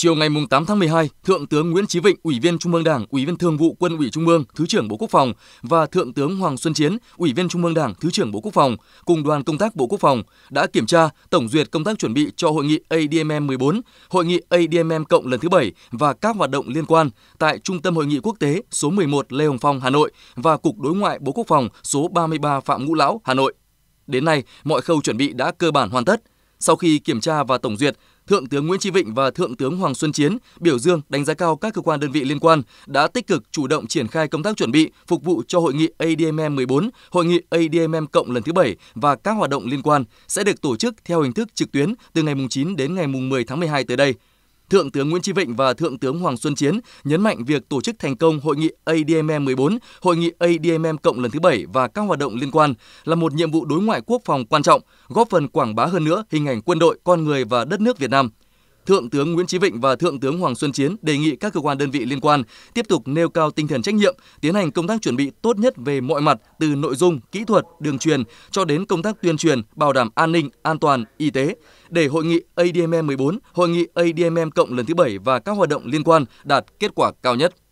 Chiều ngày 8 tháng 12, Thượng tướng Nguyễn Chí Vịnh, Ủy viên Trung ương Đảng, Ủy viên Thường vụ Quân ủy Trung ương, Thứ trưởng Bộ Quốc phòng và Thượng tướng Hoàng Xuân Chiến, Ủy viên Trung ương Đảng, Thứ trưởng Bộ Quốc phòng cùng đoàn công tác Bộ Quốc phòng đã kiểm tra, tổng duyệt công tác chuẩn bị cho hội nghị ADMM 14, hội nghị ADMM cộng lần thứ 7 và các hoạt động liên quan tại Trung tâm Hội nghị Quốc tế số 11 Lê Hồng Phong, Hà Nội và Cục Đối ngoại Bộ Quốc phòng số 33 Phạm Ngũ Lão, Hà Nội. Đến nay, mọi khâu chuẩn bị đã cơ bản hoàn tất. Sau khi kiểm tra và tổng duyệt, Thượng tướng Nguyễn Tri Vịnh và Thượng tướng Hoàng Xuân Chiến biểu dương đánh giá cao các cơ quan đơn vị liên quan đã tích cực chủ động triển khai công tác chuẩn bị phục vụ cho hội nghị ADMM 14, hội nghị ADMM cộng lần thứ 7 và các hoạt động liên quan sẽ được tổ chức theo hình thức trực tuyến từ ngày 9 đến ngày 10 tháng 12 tới đây. Thượng tướng Nguyễn Chí Vịnh và Thượng tướng Hoàng Xuân Chiến nhấn mạnh việc tổ chức thành công hội nghị ADMM 14, hội nghị ADMM cộng lần thứ 7 và các hoạt động liên quan là một nhiệm vụ đối ngoại quốc phòng quan trọng, góp phần quảng bá hơn nữa hình ảnh quân đội, con người và đất nước Việt Nam – Thượng tướng Nguyễn Chí Vịnh và Thượng tướng Hoàng Xuân Chiến đề nghị các cơ quan đơn vị liên quan tiếp tục nêu cao tinh thần trách nhiệm, tiến hành công tác chuẩn bị tốt nhất về mọi mặt từ nội dung, kỹ thuật, đường truyền cho đến công tác tuyên truyền, bảo đảm an ninh, an toàn, y tế để hội nghị ADMM 14, e hội nghị ADMM e cộng lần thứ 7 và các hoạt động liên quan đạt kết quả cao nhất.